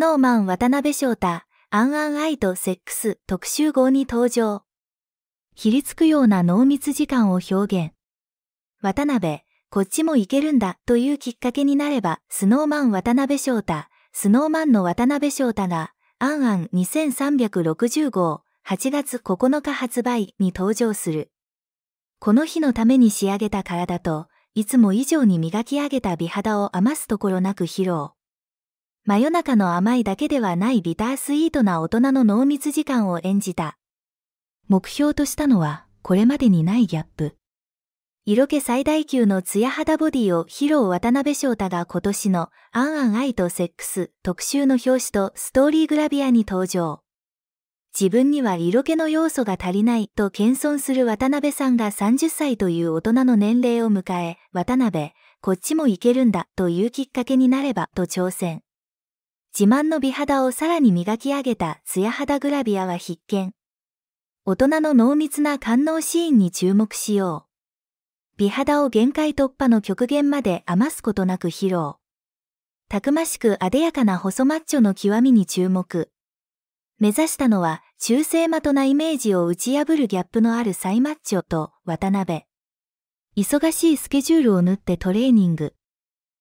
ノーマン渡辺翔太、アンアン愛とセックス特集号に登場。ひりつくような濃密時間を表現。渡辺、こっちもいけるんだというきっかけになれば、スノーマン渡辺翔太、スノーマンの渡辺翔太が、アンアン2360号、8月9日発売に登場する。この日のために仕上げた体と、いつも以上に磨き上げた美肌を余すところなく披露。真夜中の甘いだけではないビタースイートな大人の濃密時間を演じた。目標としたのは、これまでにないギャップ。色気最大級のツヤ肌ボディを披露渡辺翔太が今年のアンアン愛とセックス特集の表紙とストーリーグラビアに登場。自分には色気の要素が足りないと謙遜する渡辺さんが30歳という大人の年齢を迎え、渡辺、こっちもいけるんだというきっかけになればと挑戦。自慢の美肌をさらに磨き上げた艶肌グラビアは必見。大人の濃密な官能シーンに注目しよう。美肌を限界突破の極限まで余すことなく披露。たくましく艶やかな細マッチョの極みに注目。目指したのは、中性的なイメージを打ち破るギャップのあるサイマッチョと渡辺。忙しいスケジュールを縫ってトレーニング。